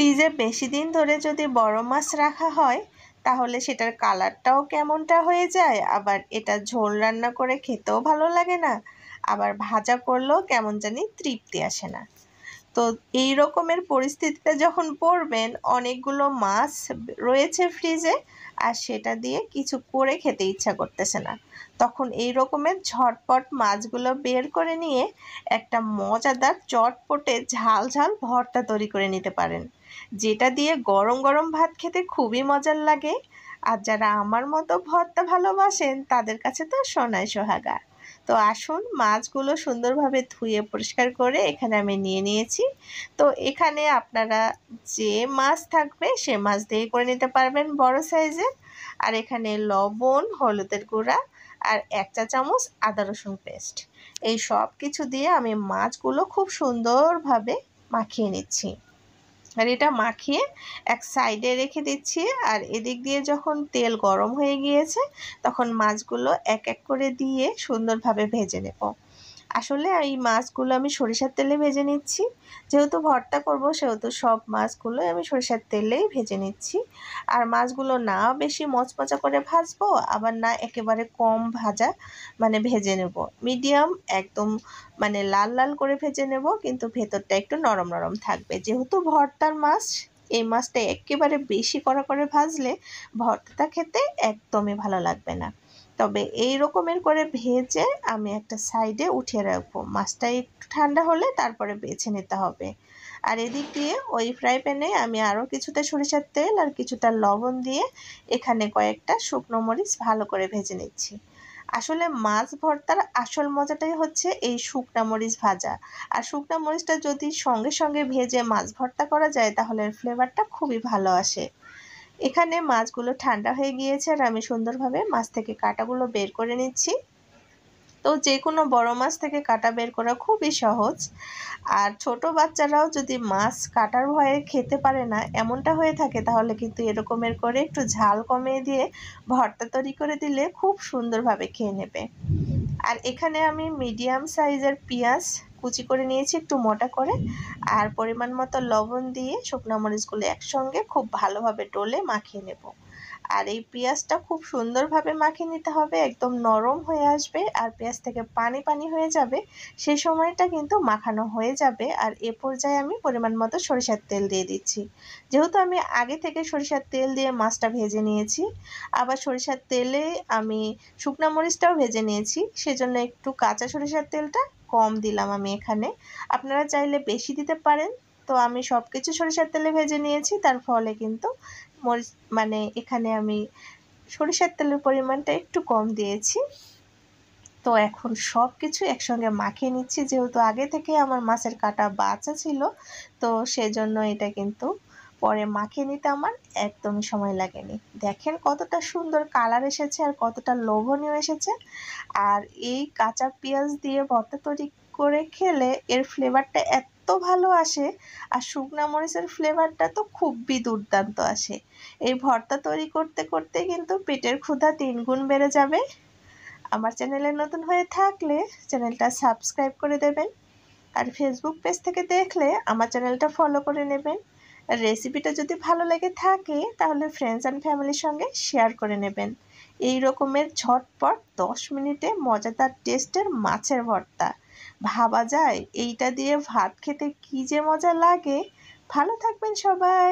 ফ্রিজে বেশি দিন ধরে যদি বড় মাছ রাখা হয় তাহলে সেটার কালারটাও কেমনটা হয়ে যায় আবার এটা ঝোল রান্না করে খেতেও ভালো লাগে না আবার ভাজা করলেও কেমন জানি তৃপ্তি আসে না তো এই রকমের পরিস্থিতিতে যখন পড়বেন অনেকগুলো মাছ রয়েছে ফ্রিজে আর সেটা দিয়ে কিছু করে খেতে ইচ্ছা করতেছে না তখন এই রকমের ঝটপট মাছগুলো বের করে নিয়ে একটা মজাদার চটপটে ঝাল ঝাল ভর্তা তৈরি করে নিতে পারেন যেটা দিয়ে গরম গরম ভাত খেতে খুবই মজার লাগে আর যারা আমার মতো ভর্তা ভালোবাসেন তাদের কাছে তো সোনায় সোহাগা তো আসুন মাছগুলো সুন্দরভাবে ধুয়ে পরিষ্কার করে এখানে আমি নিয়ে নিয়েছি তো এখানে আপনারা যে মাছ থাকবে সে মাছ দিয়ে করে নিতে পারবেন বড় সাইজের আর এখানে লবণ হলুদের গুঁড়া আর এক চা চামচ আদা রসুন পেস্ট এই সব কিছু দিয়ে আমি মাছগুলো খুব সুন্দরভাবে মাখিয়ে নিচ্ছি এটা মাখিয়ে এক সাইডে রেখে দিচ্ছি আর এদিক দিয়ে যখন তেল গরম হয়ে গিয়েছে তখন মাছগুলো এক এক করে দিয়ে সুন্দরভাবে ভেজে নেব আসলে এই মাছগুলো আমি সরিষার তেলে ভেজে নিচ্ছি যেহেতু ভর্তা করব সেহেতু সব মাছগুলো আমি সরিষার তেলেই ভেজে নিচ্ছি আর মাছগুলো না বেশি মচমচা করে ভাজবো আবার না একেবারে কম ভাজা মানে ভেজে নেব মিডিয়াম একদম মানে লাল লাল করে ভেজে নেব কিন্তু ভেতরটা একটু নরম নরম থাকবে যেহেতু ভর্তার মাছ এই মাছটা একেবারে বেশি করা করে ভাজলে ভর্তাটা খেতে একদমই ভালো লাগবে না তবে এই রকমের করে ভেজে আমি একটা সাইডে উঠিয়ে রাখবো মাছটা একটু ঠান্ডা হলে তারপরে বেছে নিতে হবে আর এদিক দিয়ে ওই ফ্রাই প্যানে আমি আরও কিছুটা সরিষার তেল আর কিছুটা লবণ দিয়ে এখানে কয়েকটা শুকনো মরিচ ভালো করে ভেজে নিচ্ছি আসলে মাছ ভর্তার আসল মজাটাই হচ্ছে এই শুকনা মরিচ ভাজা আর শুকনা মরিচটা যদি সঙ্গে সঙ্গে ভেজে মাছ ভর্তা করা যায় তাহলে ফ্লেভারটা খুবই ভালো আসে এখানে মাছগুলো ঠান্ডা হয়ে গিয়েছে আর আমি সুন্দরভাবে মাছ থেকে কাটাগুলো বের করে নিচ্ছি তো যে কোনো বড় মাছ থেকে কাটা বের করা খুবই সহজ আর ছোট বাচ্চারাও যদি মাছ কাটার ভয়ে খেতে পারে না এমনটা হয়ে থাকে তাহলে কিন্তু এরকমের করে একটু ঝাল কমিয়ে দিয়ে ভর্তা তৈরি করে দিলে খুব সুন্দরভাবে খেয়ে নেবে আর এখানে আমি মিডিয়াম সাইজের পেঁয়াজ কুচি করে নিয়েছি একটু মোটা করে আর পরিমাণ মতো লবণ দিয়ে শুকনো মরিচগুলো একসঙ্গে খুব ভালোভাবে ডলে মাখিয়ে নেবো আর এই পেঁয়াজটা খুব সুন্দরভাবে মাখিয়ে নিতে হবে একদম নরম হয়ে আসবে আর পেঁয়াজ থেকে পানি পানি হয়ে যাবে সেই সময়টা কিন্তু মাখানো হয়ে যাবে আর এ পর্যায়ে আমি পরিমাণ মতো সরিষার তেল দিয়ে দিচ্ছি যেহেতু আমি আগে থেকে সরিষার তেল দিয়ে মাছটা ভেজে নিয়েছি আবার সরিষার তেলে আমি শুকনা মরিচটাও ভেজে নিয়েছি সেজন্য একটু কাঁচা সরিষার তেলটা কম দিলাম আমি এখানে আপনারা চাইলে বেশি দিতে পারেন তো আমি সব কিছু সরিষার তেলে ভেজে নিয়েছি তার ফলে কিন্তু মরিচ মানে এখানে আমি সরিষার তেলের পরিমাণটা একটু কম দিয়েছি তো এখন সব কিছু একসঙ্গে মাখিয়ে নিচ্ছি যেহেতু আগে থেকে আমার মাছের কাটা বাঁচা ছিল তো সেজন্য এটা কিন্তু পরে মাখিয়ে নিতে আমার একদমই সময় লাগেনি দেখেন কতটা সুন্দর কালার এসেছে আর কতটা লোভনীয় এসেছে আর এই কাঁচা পেঁয়াজ দিয়ে ভর্তা তৈরি করে খেলে এর ফ্লেভারটা এত এত ভালো আসে আর শুকনো মরিচের ফ্লেভারটা তো খুবই দুর্দান্ত আসে এই ভর্তা তৈরি করতে করতে কিন্তু পেটের ক্ষুধা তিনগুণ বেড়ে যাবে আমার চ্যানেলে নতুন হয়ে থাকলে চ্যানেলটা সাবস্ক্রাইব করে দেবেন আর ফেসবুক পেজ থেকে দেখলে আমার চ্যানেলটা ফলো করে নেবেন রেসিপিটা যদি ভালো লেগে থাকে তাহলে ফ্রেন্ডস অ্যান্ড ফ্যামিলির সঙ্গে শেয়ার করে নেবেন এই রকমের ঝটপট দশ মিনিটে মজাদার টেস্টের মাছের ভর্তা ভাবা যায় এইটা দিয়ে ভাত খেতে কী যে মজা লাগে ভালো থাকবেন সবাই